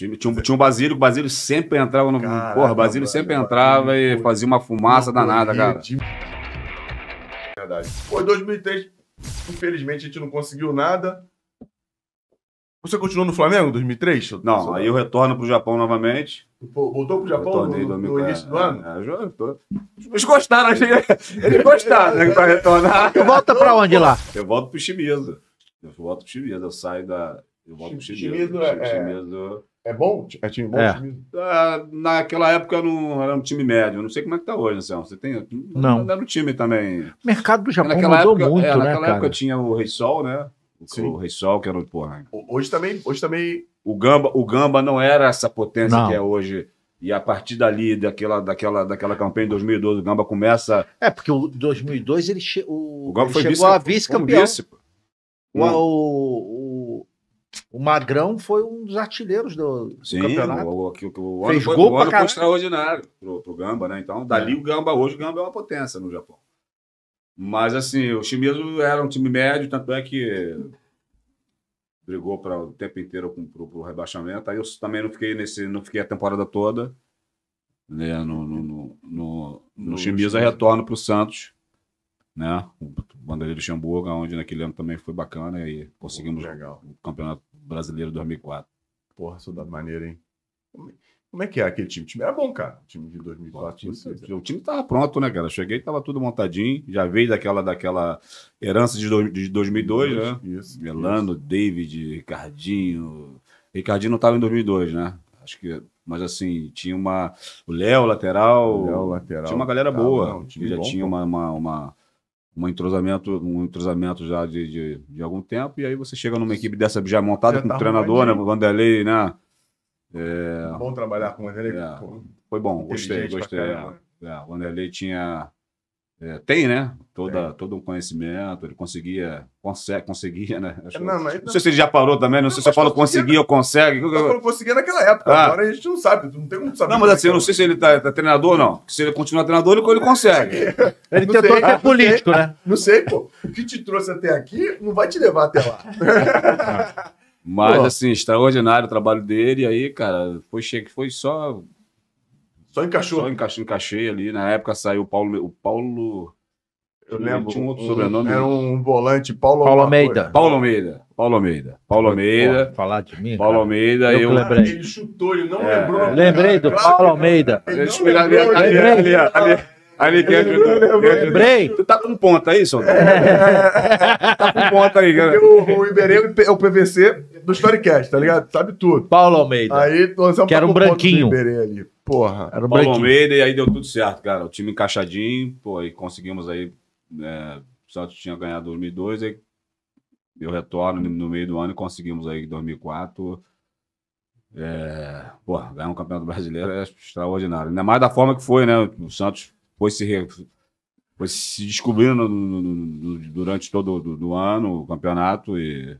Tinha, tinha, um, tinha um Basílio, o Basílio sempre entrava no. porra, Basílio cara, sempre cara, entrava cara, e fazia uma fumaça danada, cara. De... Verdade. Foi 2003, infelizmente a gente não conseguiu nada. Você continuou no Flamengo em 2003? Não, aí eu retorno pro Japão novamente. Voltou pro Japão no, no, no, início do ano? É, eu, eu tô... Eles gostaram, achei... eles gostaram né, pra retornar. Tu volta pra onde lá? Eu volto pro Shimizu. Eu volto pro Shimizu, eu saio da... Eu volto pro Shimizu. Shimizu, é... é. É bom? É time bom? É. Time... Ah, naquela época não era um time médio. Não sei como é que tá hoje, Anselmo. Você tem. Não. Não era um time também. O mercado do Japão naquela mudou época, muito, é, né, Naquela cara? época tinha o Rei Sol, né? Sim. O Rei Sol, que era o. Porra. Hoje também. Hoje também... O, Gamba, o Gamba não era essa potência não. que é hoje. E a partir dali, daquela, daquela, daquela campanha de 2012, o Gamba começa. É, porque o 2002 ele, che... o... o Gamba ele foi chegou vice, a vice-campeão. Vice, o, hum. o, o Magrão foi um dos artilheiros do, Sim, do campeonato. O, o, o, Fez foi, gol o ano foi extraordinário pro, pro Gamba, né? Então, dali é. o Gamba, hoje o Gamba é uma potência no Japão. Mas, assim, o Shimizu era um time médio, tanto é que brigou para o tempo inteiro com, pro, pro rebaixamento. Aí eu também não fiquei nesse, não fiquei a temporada toda. Né? No, no, no, no, no Shimizu, retorno pro Santos né? O Bandeira de Luxemburgo, onde naquele ano também foi bacana e conseguimos Legal. o campeonato Brasileiro 2004. Porra, soldado maneiro, hein? É, como é que é aquele time? O time era bom, cara. O time de 2004. O time, é o time tava pronto, né, cara? Cheguei, tava tudo montadinho. Já veio daquela, daquela herança de, do, de 2002, isso, né? Isso, Melano, isso. David, Ricardinho. Ricardinho não tava em 2002, né? Acho que... Mas assim, tinha uma... O Léo, lateral... O Léo, lateral. Tinha uma galera tava, boa. Não, já bom, tinha uma, uma, uma um entrosamento, um entrosamento já de, de, de, algum tempo, e aí você chega numa equipe dessa já montada já com tá o treinador, né? Vanderlei, né? É... Bom trabalhar com o Vanderlei. É. Foi bom, gostei, gostei. É. o Vanderlei tinha é, tem, né? Toda, Todo um conhecimento, ele conseguia, consegue, conseguia, né? Acho, não, mas... não então sei se ele já parou também, não sei se eu falo conseguia ou consegue. Eu falo conseguia naquela época, ah. agora a gente não sabe, não tem como saber. Não, mas é assim, é eu não sei se ele tá, tá treinador ou não. Se ele continuar treinador, ele, ele consegue. ele não tentou até ah, político, né? Não sei, pô. O que te trouxe até aqui não vai te levar até lá. mas, pô. assim, extraordinário o trabalho dele, e aí, cara, foi, foi só só encaixou? Só encaixei, encaixei ali. Na época saiu o Paulo. O Paulo. Eu lembro. Tinha um outro um, sobrenome. Era um volante, Paulo, Paulo Almeida. Paulo Almeida. Paulo Almeida. Paulo Almeida. falar de mim. Paulo Almeida. Eu, eu lembrei. Ele chutou, ele não é, lembrou. É. Lembrei cara, do Paulo Almeida. Ele ele lembrou, Ali, ali, ali. Ali, quem ajudou? Tu tá com ponta aí, Sonho? É. Tá com ponta aí, cara. O, o Iberê é o PVC é do Storycast, tá ligado? Sabe tudo. Paulo Almeida. Aí, nós que era tá um branquinho. Iberê ali. Porra. Era um Paulo Almeida, e aí deu tudo certo, cara. O time encaixadinho, pô, e conseguimos aí. É, o Santos tinha ganhado 2002, aí eu retorno no meio do ano e conseguimos aí 2004. É, pô, ganhar um campeonato brasileiro é extraordinário. Ainda mais da forma que foi, né? O Santos foi se, re... foi se descobrindo no, no, durante todo do, do ano o campeonato e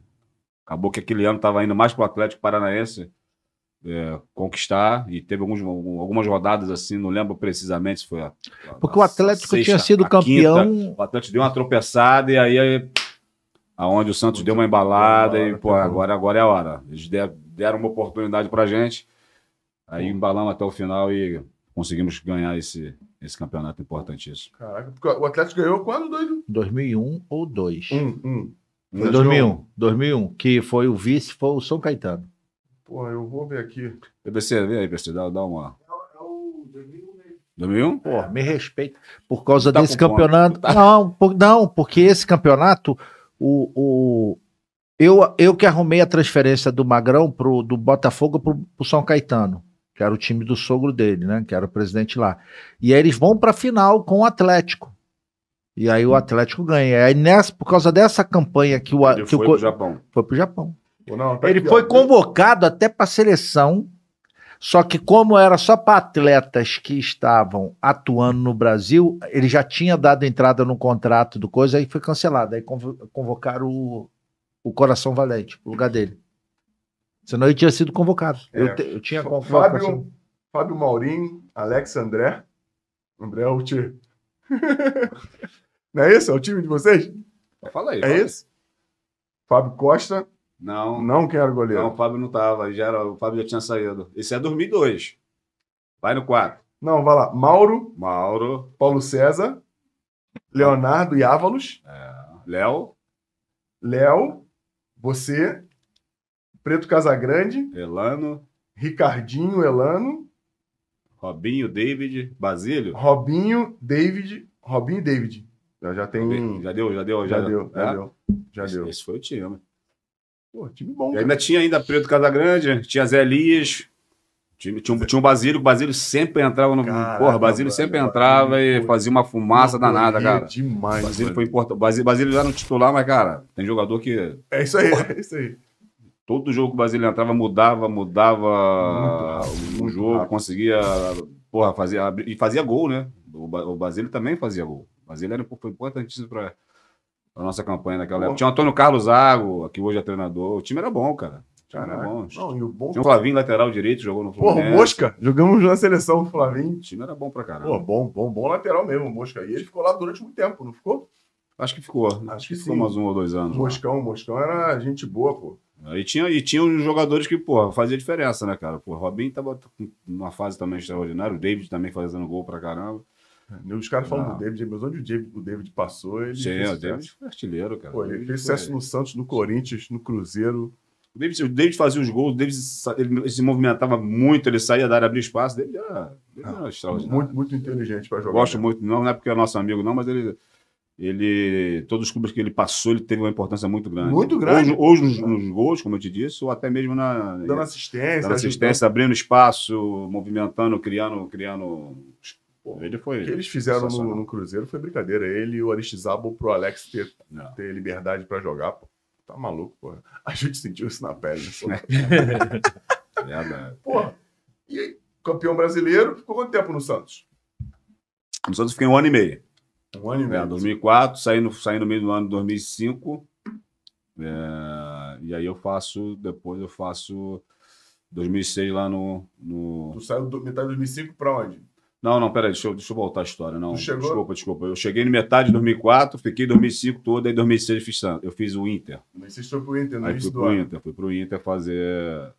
acabou que aquele ano estava indo mais para o Atlético Paranaense é, conquistar e teve alguns, algumas rodadas assim, não lembro precisamente se foi a, a, Porque o Atlético sexta, tinha sido campeão. Quinta, o Atlético deu uma tropeçada e aí, aí aonde o Santos deu uma embalada hora, e pô, agora, agora é a hora. Eles deram, deram uma oportunidade pra gente. Aí embalamos até o final e conseguimos ganhar esse, esse campeonato importantíssimo. Caraca, porque o Atlético ganhou quando, doido? 2001 ou 2. Hum, hum. Um, um. Foi 2001, 2001, que foi o vice, foi o São Caetano. Pô, eu vou ver aqui. PBC, vê aí, PBC, dá, dá uma... É o 2001 é 2001? Pô, me respeita. Por causa tá desse campeonato. Tá. Não, por, não, porque esse campeonato, o, o, eu, eu que arrumei a transferência do Magrão pro, do Botafogo para o São Caetano que era o time do sogro dele, né? Que era o presidente lá. E aí eles vão para a final com o Atlético. E aí o Atlético ganha. Aí nessa, por causa dessa campanha que o ele que foi o, pro Japão. Foi pro Japão. Não, tá ele aqui, foi ó. convocado até para seleção. Só que como era só para atletas que estavam atuando no Brasil, ele já tinha dado entrada no contrato do coisa aí foi cancelado. Aí convocaram o, o Coração Valente, o lugar dele. Senão eu tinha sido convocado. É. Eu, te, eu, tinha convocado. Fábio, assim. Fábio Maurinho, Alex André. André é o time. Não é isso? É o time de vocês? Fala aí. É isso? Fábio Costa. Não. Não quero goleiro. Não, o Fábio não tava. Já era, o Fábio já tinha saído. Esse é 2002. Vai no 4. Não, vai lá. Mauro. Mauro. Paulo César. Leonardo e Ávalos. É. Léo. Léo. Você. Preto Casagrande. Elano. Ricardinho Elano. Robinho, David, Basílio. Robinho, David, Robinho e David. Já, já tem. já deu, já deu, já, já deu. Já, deu, já esse, deu. Esse foi o time. Pô, time bom. Ainda tinha ainda Preto Casagrande, tinha Zé Elias. Tinha, tinha, um, tinha um Basílio, o Basílio sempre entrava no. Caraca, porra, Basílio sempre entrava cara, e fazia uma fumaça danada, cara. Demais, Basílio foi importante. Basílio, Basílio já no titular, mas, cara, tem jogador que. É isso aí, porra. é isso aí. Todo jogo que o Basílio entrava, mudava, mudava muito, o jogo, rápido. conseguia. Porra, fazia. E fazia gol, né? O, o Basílio também fazia gol. O Basílio era, foi importantíssimo para a nossa campanha naquela época. Tinha o Antônio Carlos Zago, que hoje é treinador. O time era bom, cara. era Bom. Não, e o bom... Tinha o Flavinho, lateral direito, jogou no Fluminense. Porra, o Mosca. Jogamos na seleção do Flavinho. O time era bom pra caralho. Pô, bom, bom, bom lateral mesmo, o Mosca. E ele ficou lá durante muito tempo, não ficou? Acho que ficou. Acho, que, sim. ficou mais um ou dois anos. Moscão, lá. Moscão era gente boa, pô. E tinha, e tinha uns jogadores que, pô fazia diferença, né, cara? Pô, Robin tava numa fase também extraordinária, o David também fazendo gol pra caramba. É, os caras falam ah. do David, mas onde o David, o David passou, ele. Sim, o David foi artilheiro, cara. Pô, ele fez sucesso no Santos, no Corinthians, no Cruzeiro. O David, o David fazia os gols, o David ele se movimentava muito, ele saía da área, abria espaço. David era, David era ah, extraordinário. Muito, muito inteligente para jogar. Gosto né? muito, não, não é porque é nosso amigo, não, mas ele ele todos os clubes que ele passou, ele teve uma importância muito grande. Muito grande. Ou, ou nos, nos, gols, como eu te disse, ou até mesmo na dando assistência, dando assistência, abrindo espaço, movimentando, criando, criando. Pô, ele foi. O que eles fizeram no, no, Cruzeiro foi brincadeira. Ele e o Aristizábal pro Alex ter, ter liberdade para jogar. Pô. Tá maluco, pô A gente sentiu isso na pele. Né? Verdade. Porra. E aí, campeão brasileiro, ficou quanto tempo no Santos? No Santos fiquei um ano e meio. Um ano e meio. É, 2004, saí no, saí no meio do ano de 2005. É, eh, e aí eu faço, depois eu faço 2006 lá no... no... Tu saiu do, metade de 2005 para onde? Não, não, peraí, deixa eu, deixa eu voltar a história. Não, desculpa, desculpa. Eu cheguei no metade de 2004, fiquei 2005 todo, aí 2006 eu fiz, eu fiz o Inter. Mas você foi pro Inter, não aí isso? fui pro Inter, fui pro Inter fazer